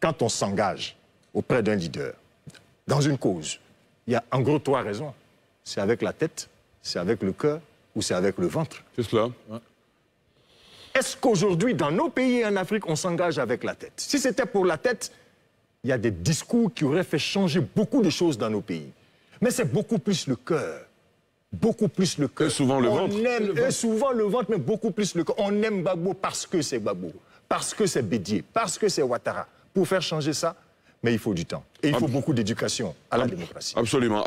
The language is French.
quand on s'engage auprès d'un leader dans une cause, il y a en gros trois raisons. C'est avec la tête, c'est avec le cœur ou c'est avec le ventre. C'est cela. Est-ce qu'aujourd'hui, dans nos pays en Afrique, on s'engage avec la tête Si c'était pour la tête, il y a des discours qui auraient fait changer beaucoup de choses dans nos pays. Mais c'est beaucoup plus le cœur. Beaucoup plus le cœur. Et souvent le on Aime, Et souvent le ventre, mais beaucoup plus le cœur. On aime Babou parce que c'est Babou, parce que c'est Bédier, parce que c'est Ouattara pour faire changer ça, mais il faut du temps. Et il faut beaucoup d'éducation à la démocratie. Absolument.